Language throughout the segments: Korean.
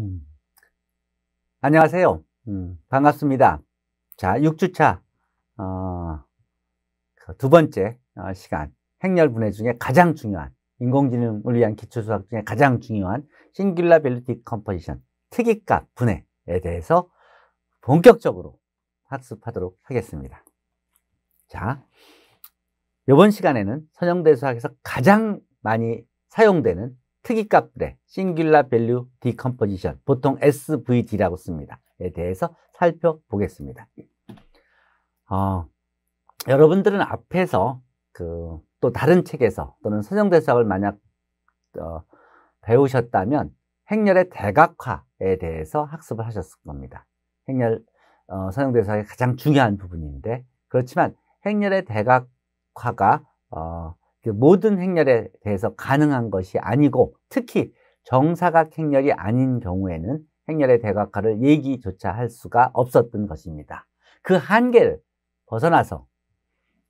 음. 안녕하세요. 음, 반갑습니다. 자, 6주차, 어, 그 두 번째 어, 시간. 행렬 분해 중에 가장 중요한, 인공지능을 위한 기초수학 중에 가장 중요한 싱귤라 빌리티컴포지션 특이값 분해에 대해서 본격적으로 학습하도록 하겠습니다. 자, 이번 시간에는 선형대수학에서 가장 많이 사용되는 특이값들의 싱귤라 밸류 디컴포지션 보통 SVD라고 씁니다. 에 대해서 살펴보겠습니다. 어, 여러분들은 앞에서 그또 다른 책에서 또는 서정대사학을 만약 어, 배우셨다면 행렬의 대각화에 대해서 학습을 하셨을 겁니다. 행렬 어, 서정대사학의 가장 중요한 부분인데 그렇지만 행렬의 대각화가 어, 그 모든 행렬에 대해서 가능한 것이 아니고 특히 정사각 행렬이 아닌 경우에는 행렬의 대각화를 얘기조차 할 수가 없었던 것입니다. 그 한계를 벗어나서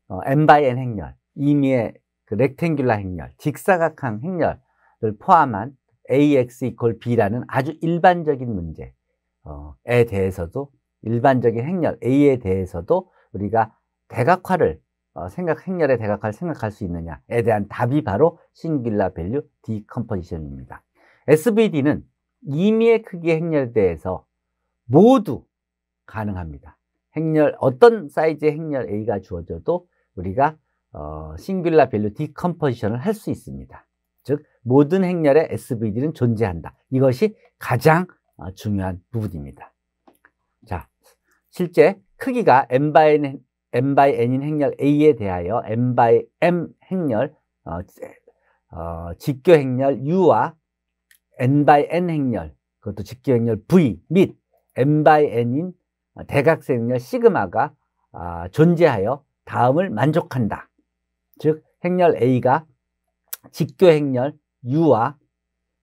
어, n by n 행렬, 이미의 그 렉탱귤라 행렬, 직사각형 행렬을 포함한 ax equal b라는 아주 일반적인 문제에 어, 대해서도 일반적인 행렬 a에 대해서도 우리가 대각화를 어, 생각 행렬에 대각할 생각할 수 있느냐에 대한 답이 바로 싱귤라 밸류 디컴포지션입니다. SVD는 임의의 크기 행렬대에서 모두 가능합니다. 행렬 어떤 사이즈의 행렬 A가 주어져도 우리가 어, 싱귤라 밸류 디컴포지션을 할 수 있습니다. 즉 모든 행렬에 SVD는 존재한다. 이것이 가장 어, 중요한 부분입니다. 자, 실제 크기가 m 바이 m by n인 행렬 a에 대하여 m by m 행렬 어, 어, 직교 행렬 u와 n by n 행렬 그것도 직교 행렬 v 및 m by n인 대각선 행렬 시그마가 아, 존재하여 다음을 만족한다. 즉 행렬 a가 직교 행렬 u와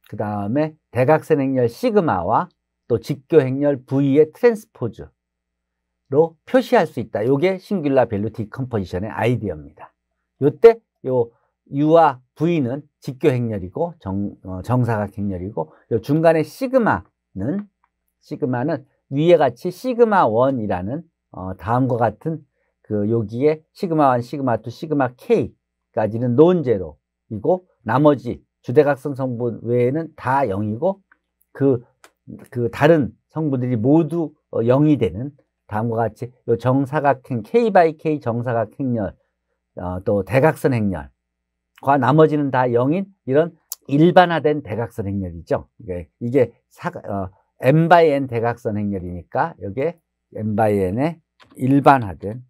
그 다음에 대각선 행렬 시그마와 또 직교 행렬 v의 트랜스포즈 로 표시할 수 있다. 요게 싱귤라 밸류 디컴포지션의 아이디어입니다. 요때 요 U와 V는 직교 행렬이고 정, 어, 정사각 행렬이고 요 중간에 시그마는 시그마는 위에 같이 시그마 1이라는 어, 다음과 같은 그 여기에 시그마 1, 시그마 2, 시그마 K까지는 논제로이고 나머지 주대각성 성분 외에는 다 0이고 그, 그 다른 성분들이 모두 어, 0이 되는 다음과 같이 요정사각형 K by K 정사각 행렬 어, 또 대각선 행렬과 나머지는 다 0인 이런 일반화된 대각선 행렬이죠. 이게, 이게 사, 어, n by n 대각선 행렬이니까 여기에 n b n의 일반화된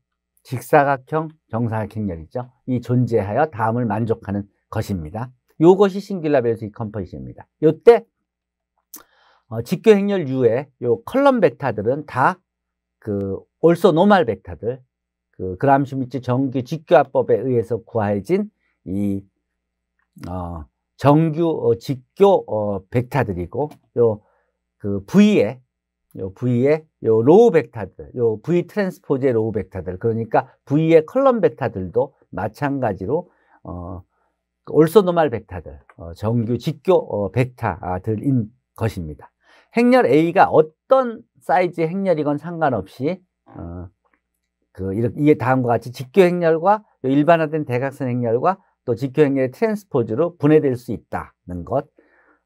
직사각형 정사각 행렬이죠. 이 존재하여 다음을 만족하는 것입니다. 요것이 싱귤라 베스의 컴포지션입니다. 요때 어, 직교 행렬 U의 요 컬럼 벡터들은 다그 올소 노말 벡터들 그 그람슈미츠 정규 직교화법에 의해서 구해진 이 어, 정규 어, 직교 어, 벡터들이고 요 그 v 에요 v 에요 로우 벡터들, 요 V 트랜스포즈의 로우 벡터들 그러니까 V의 컬럼 벡터들도 마찬가지로 어 그 올소노말 벡터들, 어, 정규 직교 어, 벡터들인 것입니다. 행렬 A가 어떤 사이즈 행렬이건 상관없이 어, 그 이렇게 이게 다음과 같이 직교 행렬과 일반화된 대각선 행렬과 또 직교 행렬의 트랜스포즈로 분해될 수 있다는 것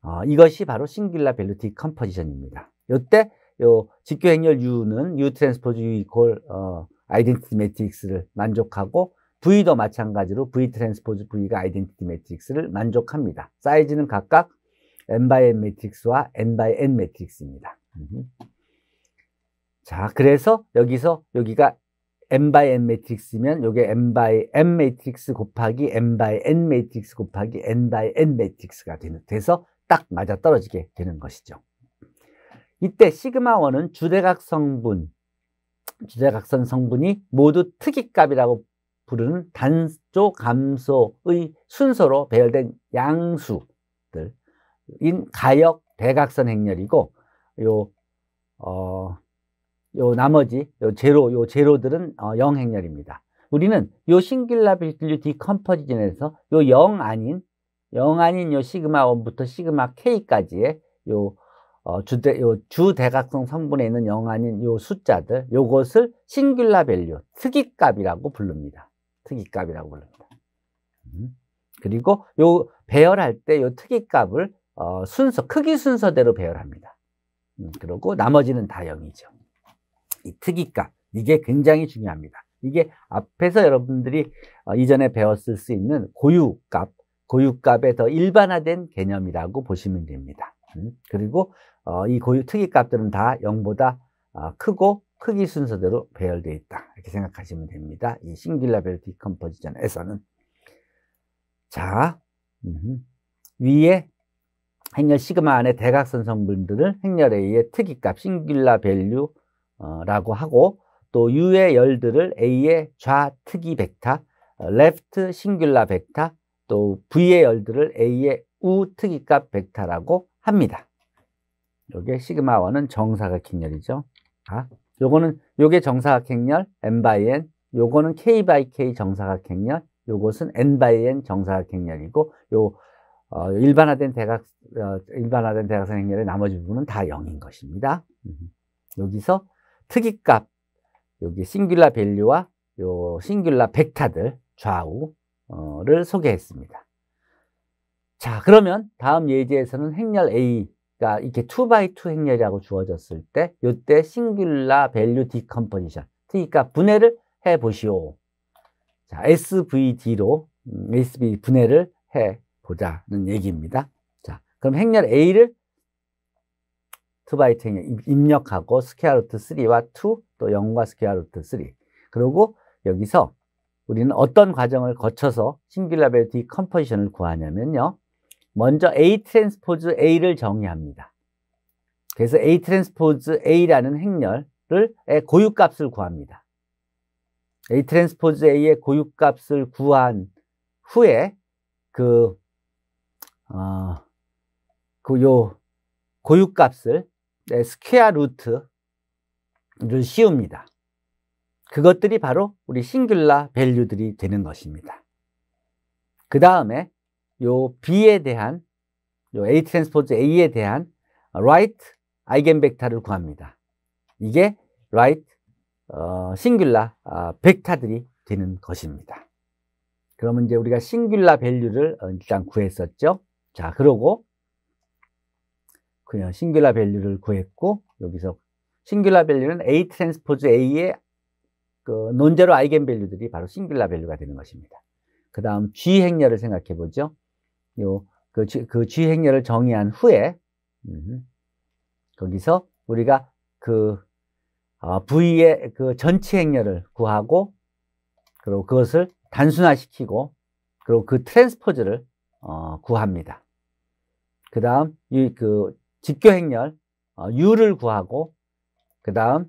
어, 이것이 바로 싱귤라 벨루티 컴포지션입니다. 요때 요 직교 행렬 U는 U 트랜스포즈 U 이퀄 어, 아이덴티티 매트릭스를 만족하고 V도 마찬가지로 V 트랜스포즈 V가 아이덴티티 매트릭스를 만족합니다. 사이즈는 각각 M by N 매트릭스와 N by N 매트릭스입니다. 자, 그래서 여기서 여기가 m by n 매트릭스면 요게 m by m 매트릭스 곱하기 m by n 매트릭스 곱하기 n by n 매트릭스가 되는, 돼서 딱 맞아떨어지게 되는 것이죠. 이때 시그마원은 주대각 성분, 주대각선 성분이 모두 특이값이라고 부르는 단조 감소의 순서로 배열된 양수들인 가역 대각선 행렬이고 요 어, 요 나머지 요 제로 요 제로들은 어, 0 행렬입니다. 우리는 요 싱글라 빌트 디컴퍼지션에서 요0 아닌 0 아닌 요 시그마 1부터 시그마 k까지의 요 어, 주대 요 주대각성 성분에 있는 0 아닌 요 숫자들 요것을 싱글라 밸류 특이값이라고 부릅니다. 특이값이라고 부릅니다. 음. 그리고 요 배열할 때 요 특이값을 어, 순서 크기 순서대로 배열합니다. 음, 그리고 나머지는 다 0이죠. 이 특이값 이게 굉장히 중요합니다. 이게 앞에서 여러분들이 어, 이전에 배웠을 수 있는 고유값, 고유값의 더 일반화된 개념이라고 보시면 됩니다. 음, 그리고 어, 이 고유 특이값들은 다 0보다 어, 크고 크기 순서대로 배열되어 있다. 이렇게 생각하시면 됩니다. 이 싱귤라 벨티 컴포지션에서는. 자, 위에 행렬 시그마 안에 대각선 성분들을 행렬 A의 특이값 싱귤라 벨류 어, 라고 하고 또 U의 열들을 A의 좌특이 벡터, 어, left 싱귤라 벡터, 또 V의 열들을 A의 우특이값 벡터라고 합니다. 요게 시그마 원은 정사각행렬이죠 아, 요거는 요게 정사각행렬 n by n, 요거는 k by k 정사각행렬 요것은 n by n 정사각행렬이고요 어, 일반화된 대각 어, 일반화된 대각선 행렬의 나머지 부분은 다 0인 것입니다. 여기서 특이값 여기 싱귤라 밸류와 요 싱귤라 벡타들 좌우를 소개했습니다. 자 그러면 다음 예제에서는 행렬 A가 이렇게 2x2 행렬이라고 주어졌을 때 요때 싱귤라 밸류 디컴포지션 특이값 분해를 해 보시오. 자 SVD로 음, SV 분해를 해 보자는 얘기입니다. 자 그럼 행렬 A를 2바이팅에 입력하고 스퀘어 루트 3와 2, 또 0과 스퀘어 루트 3. 그리고 여기서 우리는 어떤 과정을 거쳐서 싱귤라벨 디컴포지션을 구하냐면요. 먼저 A 트랜스포즈 A를 정의합니다. 그래서 A 트랜스포즈 A라는 행렬을 고유값을 구합니다. A 트랜스포즈 A의 고유값을 구한 후에 그, 어, 그요 고유값을 스퀘어 예, 루트를 씌웁니다. 그것들이 바로 우리 싱귤라 밸류들이 되는 것입니다. 그 다음에 요 B에 대한 요 A 트랜스포즈 A에 대한 right 아이겐 벡터를 구합니다. 이게 right 어, 싱귤라 어, 벡터들이 되는 것입니다. 그러면 이제 우리가 싱귤라 밸류를 어, 일단 구했었죠. 자, 그러고 그냥 싱귤라 밸류를 구했고 여기서 싱귤라 밸류는 A 트랜스포즈 A의 그 논제로 아이겐 밸류들이 바로 싱귤라 밸류가 되는 것입니다. 그다음 G 행렬을 생각해 보죠. 요 그 그 G 행렬을 정의한 후에 음, 거기서 우리가 그 어, V의 그 전체 행렬을 구하고 그리고 그것을 단순화시키고 그리고 그 트랜스포즈를 어, 구합니다. 그다음 이그 직교행렬 어, U를 구하고 그 다음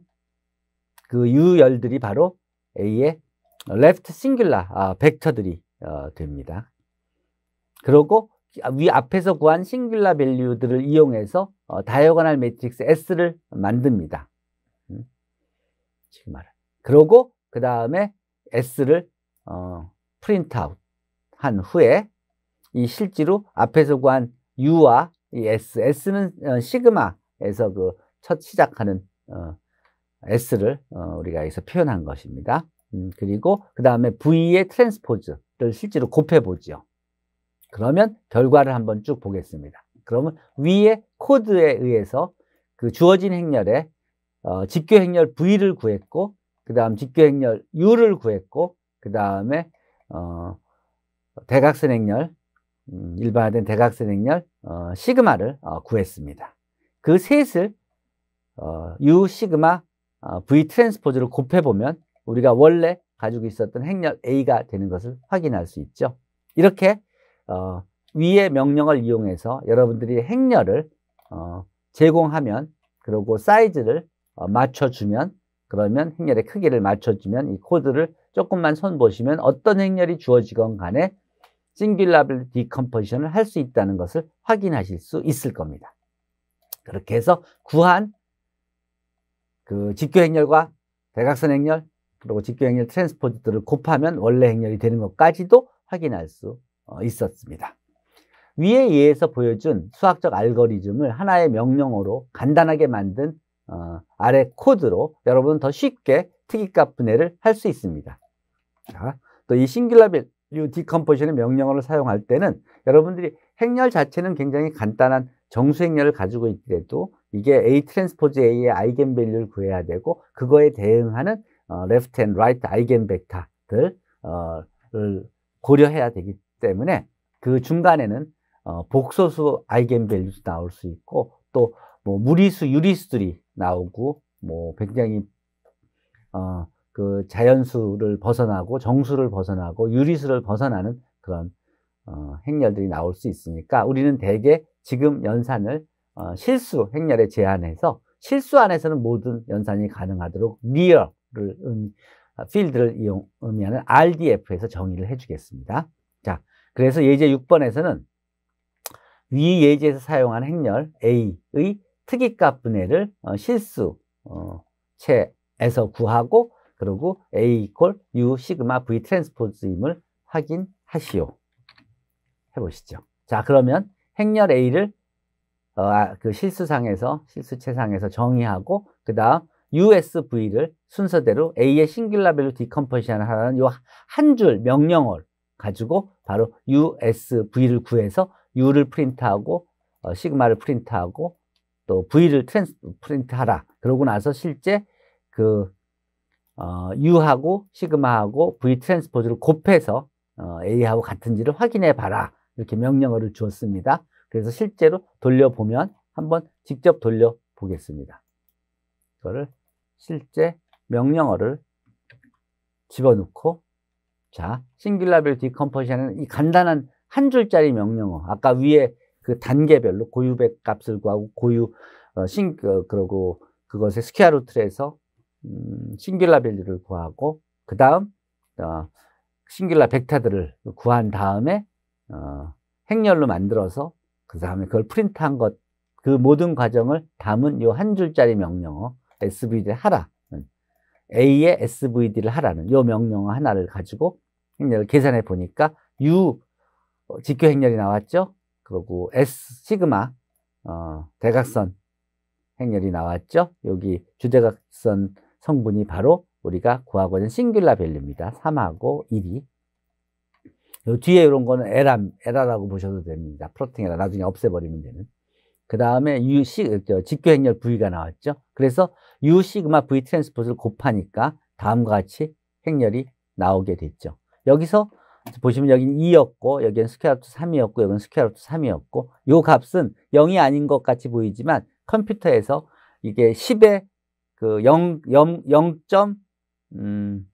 그 U열들이 바로 A의 left singular 아, 벡터들이 어, 됩니다. 그리고 위 앞에서 구한 싱귤라 밸류들을 이용해서 어, 다이어거널 매트릭스 S를 만듭니다. 음? 지금 말 그리고 그 다음에 S를 어, 프린트아웃 한 후에 이 실제로 앞에서 구한 U와 이 S, S는 어, 시그마에서 그 첫 시작하는 어, S를 어, 우리가 여기서 표현한 것입니다. 음, 그리고 그 다음에 V의 트랜스포즈를 실제로 곱해보죠. 그러면 결과를 한번 쭉 보겠습니다. 그러면 위의 코드에 의해서 그 주어진 행렬에 어, 직교 행렬 V를 구했고 그 다음 직교 행렬 U를 구했고 그 다음에 어, 대각선 행렬 음, 일반화된 대각선 행렬 어, 시그마를 어, 구했습니다. 그 셋을 어, U 시그마 어, V 트랜스포즈를 곱해보면 우리가 원래 가지고 있었던 행렬 A가 되는 것을 확인할 수 있죠. 이렇게 어, 위의 명령을 이용해서 여러분들이 행렬을 어, 제공하면 그리고 사이즈를 어, 맞춰주면 그러면 행렬의 크기를 맞춰주면 이 코드를 조금만 손 보시면 어떤 행렬이 주어지건 간에 싱귤라빌 리 디컴포지션을 할 수 있다는 것을 확인하실 수 있을 겁니다. 그렇게 해서 구한 그 직교행렬과 대각선 행렬 그리고 직교행렬 트랜스포지드를 곱하면 원래 행렬이 되는 것까지도 확인할 수 어, 있었습니다. 위에 예에서 보여준 수학적 알고리즘을 하나의 명령어로 간단하게 만든 어, 아래 코드로 여러분 더 쉽게 특이값 분해를 할 수 있습니다. 또 이 싱귤라빌 디컴포션의 명령어를 사용할 때는 여러분들이 행렬 자체는 굉장히 간단한 정수 행렬을 가지고 있더라도 이게 A 트랜스포즈 A의 아이겐 밸류를 구해야 되고 그거에 대응하는 어, left and right 아이겐 벡터들을 어, 고려해야 되기 때문에 그 중간에는 어, 복소수 아이겐 밸류도 나올 수 있고 또 뭐 무리수 유리수들이 나오고 뭐 굉장히 어, 그 자연수를 벗어나고 정수를 벗어나고 유리수를 벗어나는 그런 어, 행렬들이 나올 수 있으니까 우리는 대개 지금 연산을 어, 실수 행렬에 제한해서 실수 안에서는 모든 연산이 가능하도록 near를 음, 어, 필드를 이용, 의미하는 RDF에서 정의를 해주겠습니다. 자, 그래서 예제 6번에서는 위 예제에서 사용한 행렬 A의 특이값 분해를 어, 실수 어, 채에서 구하고 그리고 A 이퀄 U 시그마 V 트랜스포즈임을 확인하시오. 해보시죠. 자, 그러면 행렬 A를 어, 아, 그 실수상에서 실수체상에서 정의하고 그 다음 USV를 순서대로 A의 싱글라 밸류 디컴포지션 하라는 요한줄 명령어를 가지고 바로 USV를 구해서 U를 프린트하고 어, 시그마를 프린트하고 또 V를 트랜스 프린트하라. 그러고 나서 실제 그 어, U하고 시그마하고 V 트랜스포즈를 곱해서 어, A하고 같은지를 확인해 봐라. 이렇게 명령어를 주었습니다. 그래서 실제로 돌려보면 한번 직접 돌려보겠습니다. 이거를 실제 명령어를 집어넣고 자, 싱귤라벨 디컴포지션은 이 간단한 한 줄짜리 명령어 아까 위에 그 단계별로 고유백 값을 구하고 고유 어, 싱 어, 그러고 그것의 스퀘어 루트에서 음, 싱귤라 밸류를 구하고 그 다음 어, 싱귤라 벡터들을 구한 다음에 어, 행렬로 만들어서 그 다음에 그걸 프린트한 것 그 모든 과정을 담은 요 한 줄짜리 명령어 SVD 하라 A의 SVD를 하라는 요 명령어 하나를 가지고 행렬을 계산해 보니까 U 어, 직교 행렬이 나왔죠. 그리고 S 시그마 어, 대각선 행렬이 나왔죠. 여기 주대각선 성분이 바로 우리가 구하고 있는 싱귤라 벨리입니다 3하고 1이. 요 뒤에 이런 거는 에라, 에라라고 보셔도 됩니다. 프로팅 에라. 나중에 없애버리면 되는. 그 다음에 유식, 직교행렬 V가 나왔죠. 그래서 U, 시그마 V 트랜스포스를 곱하니까 다음과 같이 행렬이 나오게 됐죠. 여기서 보시면 여기는 2였고 여기는 스퀘어루트 3이었고 여기는 스퀘어루트 3이었고 요 값은 0이 아닌 것 같이 보이지만 컴퓨터에서 이게 10의 그 0, 0, 0. 음,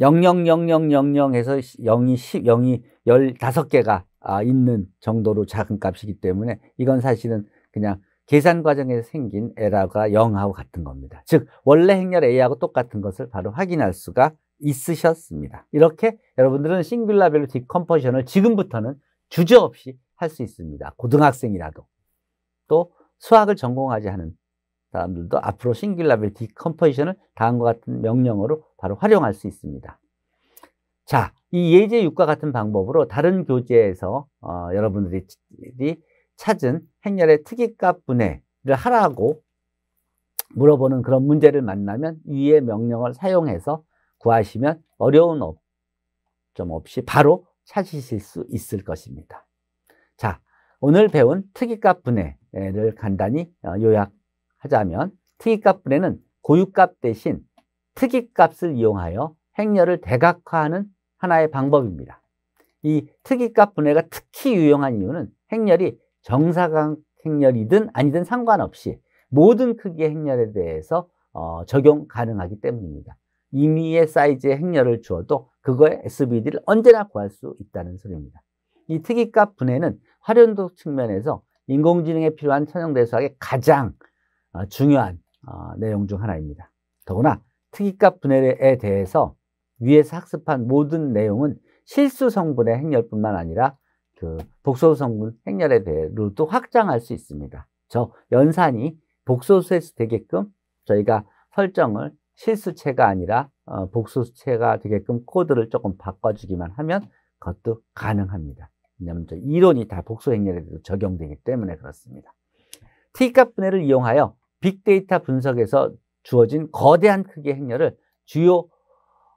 0000000에서 0이 10, 0이 15개가 아, 있는 정도로 작은 값이기 때문에 이건 사실은 그냥 계산 과정에서 생긴 에러가 0하고 같은 겁니다. 즉 원래 행렬 A하고 똑같은 것을 바로 확인할 수가 있으셨습니다. 이렇게 여러분들은 싱귤라벨로 디컴퍼션을 지금부터는 주저 없이 할 수 있습니다. 고등학생이라도 또 수학을 전공하지 않은 사람들도 앞으로 싱글라벨 디컴포지션을 다음과 같은 명령어로 바로 활용할 수 있습니다. 자, 이 예제 6과 같은 방법으로 다른 교재에서 어, 여러분들이 찾은 행렬의 특이값 분해를 하라고 물어보는 그런 문제를 만나면 위의 명령을 사용해서 구하시면 어려운 점 없이 바로 찾으실 수 있을 것입니다. 자, 오늘 배운 특이값 분해를 간단히 어, 요약 하자면 특이값분해는 고유값 대신 특이값을 이용하여 행렬을 대각화하는 하나의 방법입니다. 이 특이값 분해가 특히 유용한 이유는 행렬이 정사각 행렬이든 아니든 상관없이 모든 크기의 행렬에 대해서 어, 적용 가능하기 때문입니다. 임의의 사이즈의 행렬을 주어도 그거의 SVD를 언제나 구할 수 있다는 소리입니다. 이 특이값 분해는 활용도 측면에서 인공지능에 필요한 선형대수학의 가장 어, 중요한 어, 내용 중 하나입니다. 더구나 특이값 분해에 대해서 위에서 학습한 모든 내용은 실수 성분의 행렬뿐만 아니라 그 복소수 성분 행렬에 대해서도 확장할 수 있습니다. 저 연산이 복소수에서 되게끔 저희가 설정을 실수체가 아니라 어, 복소수체가 되게끔 코드를 조금 바꿔주기만 하면 그것도 가능합니다. 왜냐하면 이론이 다 복소 행렬에 적용되기 때문에 그렇습니다. T값 분해를 이용하여 빅데이터 분석에서 주어진 거대한 크기의 행렬을 주요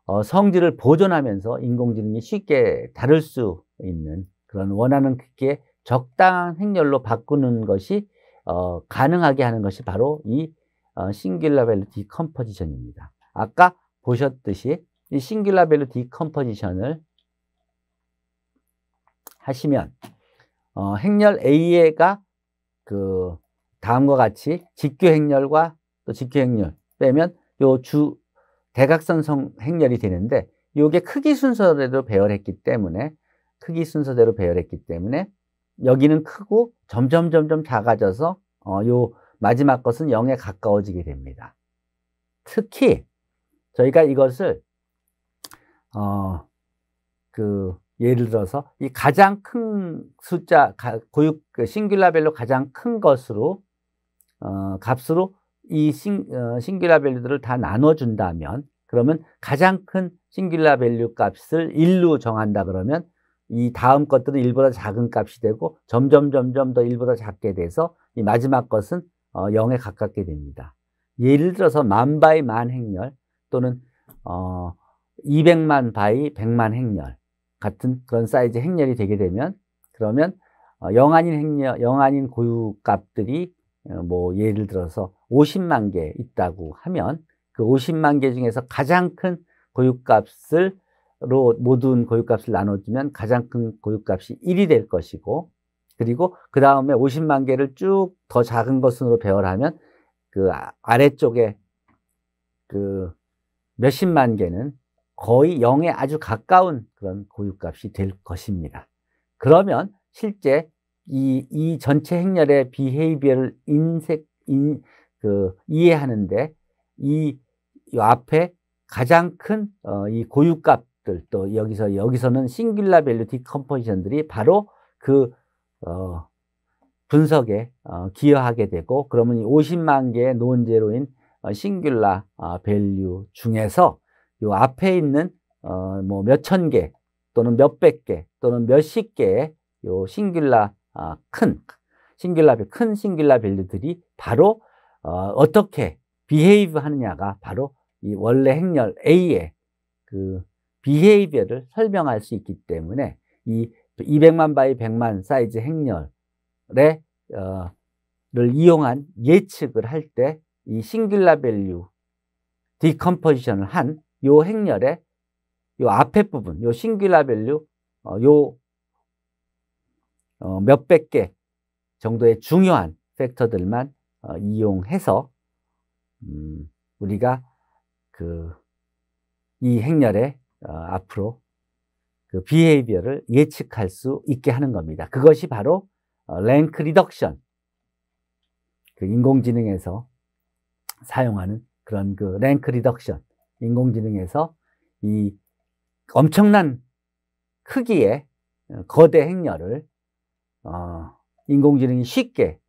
어, 성질을 보존하면서 인공지능이 쉽게 다룰 수 있는 그런 원하는 크기의 적당한 행렬로 바꾸는 것이 어, 가능하게 하는 것이 바로 이 어, 싱귤라 벨류 디컴포지션입니다. 아까 보셨듯이 이 싱귤라 밸류 디컴포지션을 하시면 어, 행렬 A가 그 다음과 같이 직교행렬과 또 직교행렬 빼면 요 주 대각선 성 행렬이 되는데 요게 크기 순서대로 배열했기 때문에 크기 순서대로 배열했기 때문에 여기는 크고 점점 점점 작아져서 어, 요 마지막 것은 0에 가까워지게 됩니다. 특히 저희가 이것을 어, 그 예를 들어서 이 가장 큰 숫자 고유 그 싱귤라벨로 가장 큰 것으로 어, 값으로 이 싱, 어, 싱귤라 밸류들을 다 나눠준다면 그러면 가장 큰 싱귤라 밸류 값을 1로 정한다 그러면 이 다음 것들은 1보다 작은 값이 되고 점점 점점 더 1보다 작게 돼서 이 마지막 것은 어, 0에 가깝게 됩니다. 예를 들어서 만 바이 만 행렬 또는 어, 200만 바이 100만 행렬 같은 그런 사이즈 행렬이 되게 되면 그러면 어, 0 아닌 행렬, 0 아닌 고유값들이 어, 뭐 예를 들어서 50만 개 있다고 하면 그 50만 개 중에서 가장 큰 고유값을 로 모든 고유값을 나눠주면 가장 큰 고유값이 1이 될 것이고 그리고 그 다음에 50만 개를 쭉 더 작은 것으로 배열하면 그 아, 아래쪽에 그 몇십만 개는 거의 0에 아주 가까운 그런 고유값이 될 것입니다. 그러면 실제 이, 이 전체 행렬의 비헤이비어를 인색, 인, 그, 이해하는데 이, 이 앞에 가장 큰, 어, 이 고유값들 또 여기서, 여기서는 싱귤라 밸류 디컴포지션들이 바로 그, 어, 분석에 어, 기여하게 되고 그러면 이 50만 개의 논제로인 어, 싱귤라 어, 밸류 중에서 요 앞에 있는 어, 뭐몇 천 개 또는 몇 백 개 또는 몇 십 개의 요 싱귤라 어, 큰 싱귤라빌 큰 싱귤라 밸류들이 바로 어, 떻게 비헤이브 하느냐가 바로 이 원래 행렬 A의 그 비헤이비어를 설명할 수 있기 때문에 이 200만 바이 100만 사이즈 행렬의 어, 를 이용한 예측을 할 때 이 싱귤라 밸류 디컴포지션을 한 요 행렬의 요 앞에 부분, 요 싱귤라 밸류 어, 요 어, 몇백 개 정도의 중요한 팩터들만 어, 이용해서 음, 우리가 그 이 행렬의 어, 앞으로 그 비헤이비어를 예측할 수 있게 하는 겁니다. 그것이 바로 랭크 어, 리덕션, 그 인공지능에서 사용하는 그런 그 랭크 리덕션, 인공지능에서 이 엄청난 크기의 어, 거대 행렬을 어, 인공지능이 쉽게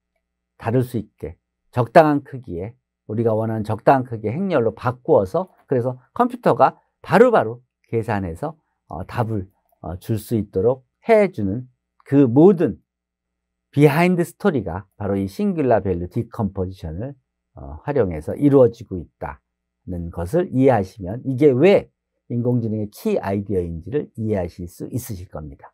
다룰 수 있게 적당한 크기에 우리가 원하는 적당한 크기의 행렬로 바꾸어서 그래서 컴퓨터가 바로바로 계산해서 어, 답을 어, 줄수 있도록 해주는 그 모든 비하인드 스토리가 바로 이 싱귤라 밸류 디컴포지션을 어, 활용해서 이루어지고 있다는 것을 이해하시면 이게 왜 인공지능의 키 아이디어인지를 이해하실 수 있으실 겁니다.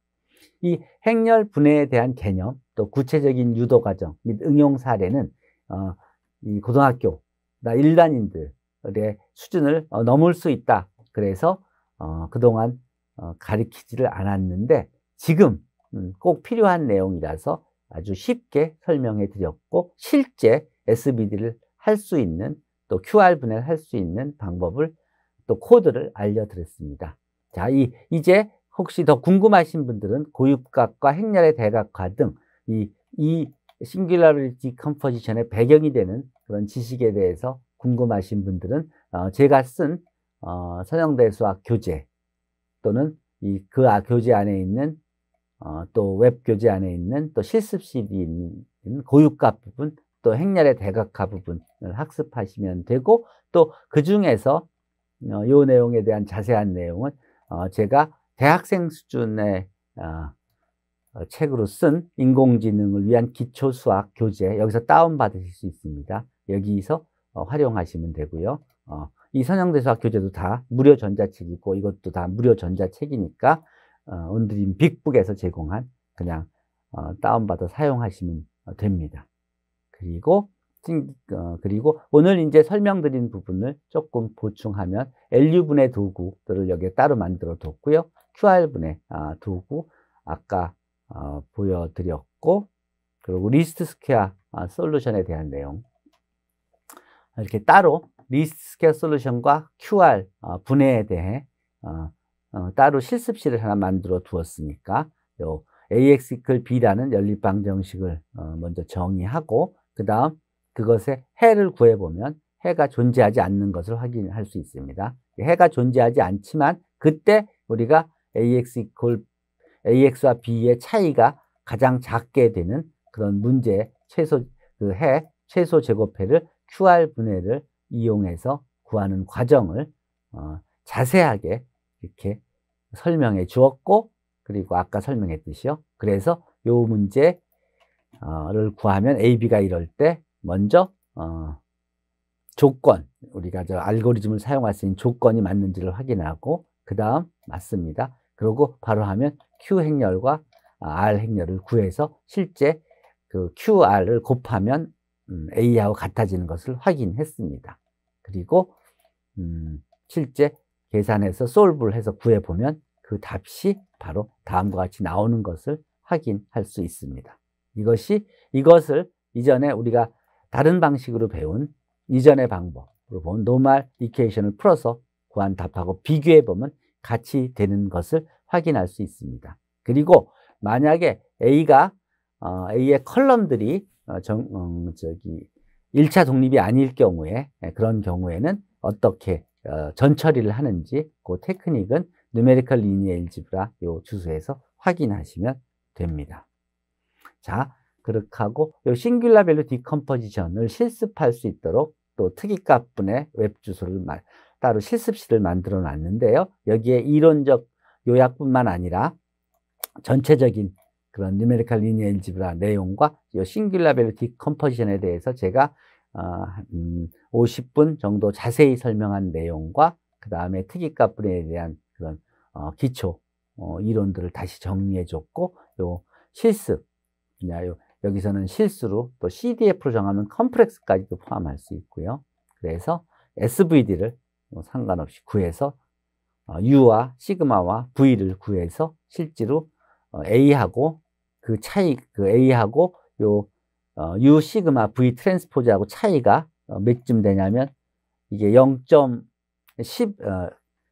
이 행렬 분해에 대한 개념, 또 구체적인 유도 과정 및 응용 사례는 어, 이 고등학교 나 일반인들의 수준을 어, 넘을 수 있다. 그래서 어, 그동안 어, 가리키지를 않았는데 지금 음, 꼭 필요한 내용이라서 아주 쉽게 설명해 드렸고 실제 SBD를 할 수 있는 또 QR 분해를 할 수 있는 방법을 또 코드를 알려드렸습니다. 자, 이, 이제 혹시 더 궁금하신 분들은 고유각과 행렬의 대각화 등 이 이 싱귤라리티 컴포지션의 배경이 되는 그런 지식에 대해서 궁금하신 분들은 어, 제가 쓴 어, 서영대 수학 교재 또는 이그아 교재 안에 있는 어, 또 웹 교재 안에 있는 또 실습실이 있는 고유값 부분 또 행렬의 대각화 부분을 학습하시면 되고 또 그 중에서 어, 요 내용에 대한 자세한 내용은 어, 제가 대학생 수준의 아, 어, 책으로 쓴 인공지능을 위한 기초수학 교재 여기서 다운받으실 수 있습니다. 여기서 어, 활용하시면 되고요. 어, 이 선양대 수학 교재도 다 무료 전자책이고 이것도 다 무료 전자책이니까 어, 온드림 빅북에서 제공한 그냥 어, 다운받아 사용하시면 어, 됩니다. 그리고 어, 그리고 오늘 이제 설명드린 부분을 조금 보충하면 LU분의 도구들을 여기에 따로 만들어 뒀고요. QR분에 아, 두고 아까 어, 보여드렸고 그리고 리스트 스퀘어 아, 솔루션에 대한 내용 이렇게 따로 리스트 스퀘어 솔루션과 QR 어, 분해에 대해 어, 따로 실습실을 하나 만들어 두었으니까 요 AX 이 B라는 연립방정식을 먼저 정의하고 그 다음 그것에 해를 구해보면 해가 존재하지 않는 것을 확인할 수 있습니다. 해가 존재하지 않지만 그때 우리가 ax 이퀄 ax와 b의 차이가 가장 작게 되는 그런 문제 최소 그해 최소 제곱해를 QR 분해를 이용해서 구하는 과정을 어, 자세하게 이렇게 설명해 주었고 그리고 아까 설명했듯이요. 그래서 요 문제를 어, 구하면 AB가 이럴 때 먼저 어, 조건 우리가 저 알고리즘을 사용할 수 있는 조건이 맞는지를 확인하고 그 다음 맞습니다. 그리고 바로 하면 Q 행렬과 아, R 행렬을 구해서 실제 그 QR을 곱하면 음, A하고 같아지는 것을 확인했습니다. 그리고 음, 실제 계산해서 솔브를 해서 구해보면 그 값이 바로 다음과 같이 나오는 것을 확인할 수 있습니다. 이것이 이것을 이전에 우리가 다른 방식으로 배운 이전의 방법으로 본 노말 이케이션을 풀어서 구한 답하고 비교해 보면 같이 되는 것을 확인할 수 있습니다. 그리고 만약에 A가 어, A의 컬럼들이 어, 정, 음, 저기 1차 독립이 아닐 경우에 예, 그런 경우에는 어떻게 어, 전처리를 하는지 그 테크닉은 누메리컬 리니어 일지브라 요 주소에서 확인하시면 됩니다. 자, 그렇게 하고 요 싱귤라 밸류 디컴포지션을 실습할 수 있도록 또 특이값 분의 웹 주소를 말, 따로 실습실을 만들어 놨는데요. 여기에 이론적 요약뿐만 아니라 전체적인 그런 뉴메리컬 리니어 일지브라 내용과 싱귤라 벨티 컴포지션에 대해서 제가 어, 음, 50분 정도 자세히 설명한 내용과 그 다음에 특이값 분에 대한 그런 어, 기초 어, 이론들을 다시 정리해 줬고 요 실습 요, 여기서는 실수로 또 CDF로 정하면 컴플렉스까지도 포함할 수 있고요. 그래서 SVD를 뭐 상관없이 구해서 어, U와 시그마와 V를 구해서 실제로 어, A하고 그 차이, 그 A하고 요 어, U 시그마 V 트랜스포즈하고 차이가 몇쯤 되냐면 이게 0. 10, 어,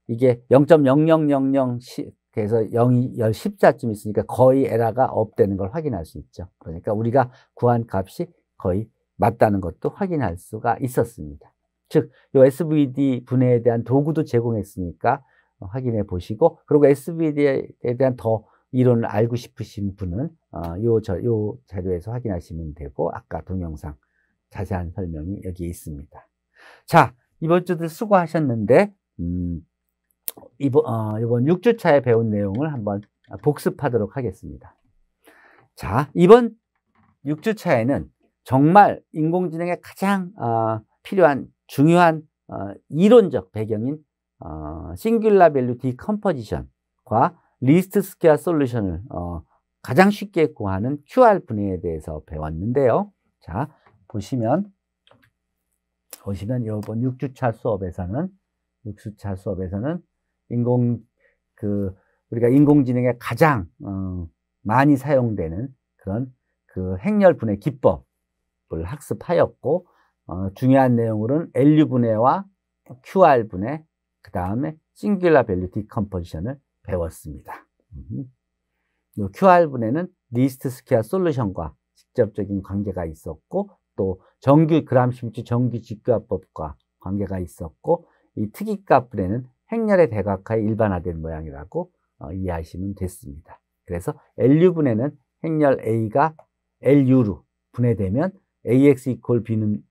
이게 0.0000 시, 그래서 0이 10자쯤 있으니까 거의 에라가 없다는걸 확인할 수 있죠. 그러니까 우리가 구한 값이 거의 맞다는 것도 확인할 수가 있었습니다. 즉, 이 SVD 분해에 대한 도구도 제공했으니까 어, 확인해 보시고, 그리고 SVD에 대한 더 이론을 알고 싶으신 분은 어, 요, 저, 요 자료에서 확인하시면 되고, 아까 동영상 자세한 설명이 여기 있습니다. 자, 이번 주들 수고하셨는데, 음, 이번, 어, 이번 6주차에 배운 내용을 한번 복습하도록 하겠습니다. 자, 이번 6주차에는 정말 인공지능에 가장 어, 필요한 중요한 어, 이론적 배경인 어, 싱귤라 밸류 디컴포지션과 리스트 스퀘어 솔루션을 어, 가장 쉽게 구하는 QR 분해에 대해서 배웠는데요. 자, 보시면 보시면 이번 6주차 수업에서는 6주차 수업에서는 인공 그 우리가 인공지능에 가장 어, 많이 사용되는 그런 그 행렬 분해 기법을 학습하였고 어, 중요한 내용으로는 LU 분해와 QR 분해, 그 다음에 싱귤라 밸류 디컴포지션을 배웠습니다. 이 음. QR 분해는 리스트 스퀘어 솔루션과 직접적인 관계가 있었고 또 정규 그람 심지 정규 직교화법과 관계가 있었고 이 특이값 분해는 행렬의 대각화에 일반화된 모양이라고 어, 이해하시면 됐습니다. 그래서 LU 분해는 행렬 A가 LU로 분해되면 AX 이퀄 B는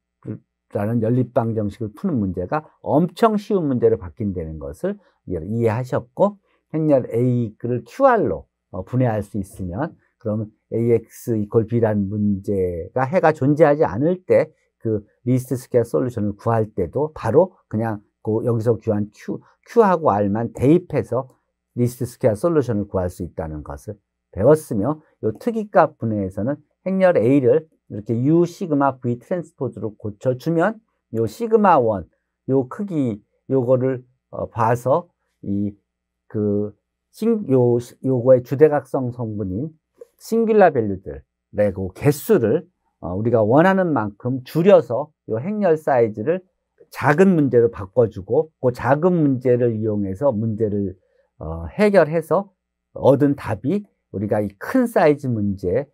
라는 연립방 정식을 푸는 문제가 엄청 쉬운 문제로 바뀐다는 것을 이해하셨고 행렬 A를 QR로 어, 분해할 수 있으면 그러면 AX 이퀄 B라는 문제가 해가 존재하지 않을 때 그 리스트 스퀘어 솔루션을 구할 때도 바로 그냥 그 여기서 구한 Q, Q하고 R만 대입해서 리스트 스퀘어 솔루션을 구할 수 있다는 것을 배웠으며 이 특이값 분해에서는 행렬 A를 이렇게 U 시그마 V 트랜스포즈로 고쳐주면 요 시그마 원, 요 크기 요거를 어, 봐서 이그 요, 요거의 주대각성 성분인 싱귤라 밸류들, 네, 그고 개수를 어, 우리가 원하는 만큼 줄여서 요 행렬 사이즈를 작은 문제로 바꿔주고 그 작은 문제를 이용해서 문제를 어, 해결해서 얻은 답이 우리가 이 큰 사이즈 문제의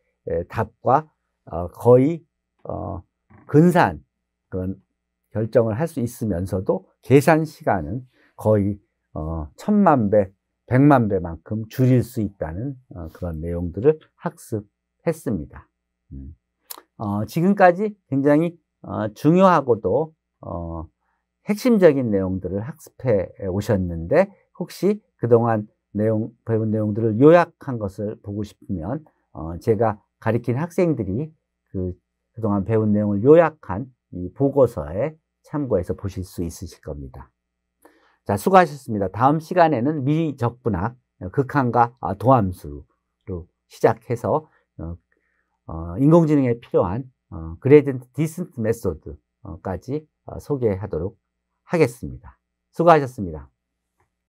답과 어, 거의 어, 근사한 그런 결정을 할 수 있으면서도 계산 시간은 거의 어, 천만 배, 백만 배만큼 줄일 수 있다는 어, 그런 내용들을 학습했습니다. 음. 어, 지금까지 굉장히 어, 중요하고도 어, 핵심적인 내용들을 학습해 오셨는데 혹시 그동안 내용 배운 내용들을 요약한 것을 보고 싶으면 어, 제가 가리킨 학생들이 그 그동안 배운 내용을 요약한 이 보고서에 참고해서 보실 수 있으실 겁니다. 자, 수고하셨습니다. 다음 시간에는 미적분학, 극한과 도함수로 시작해서 어, 어, 인공지능에 필요한 그레디언트 디스트 메소드까지 소개하도록 하겠습니다. 수고하셨습니다.